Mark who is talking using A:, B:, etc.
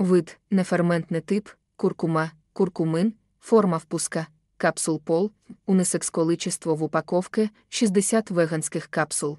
A: Вид, неферментний тип, куркума, куркумин, форма впуска, капсул пол, унисекс количество в упаковке 60 веганських капсул.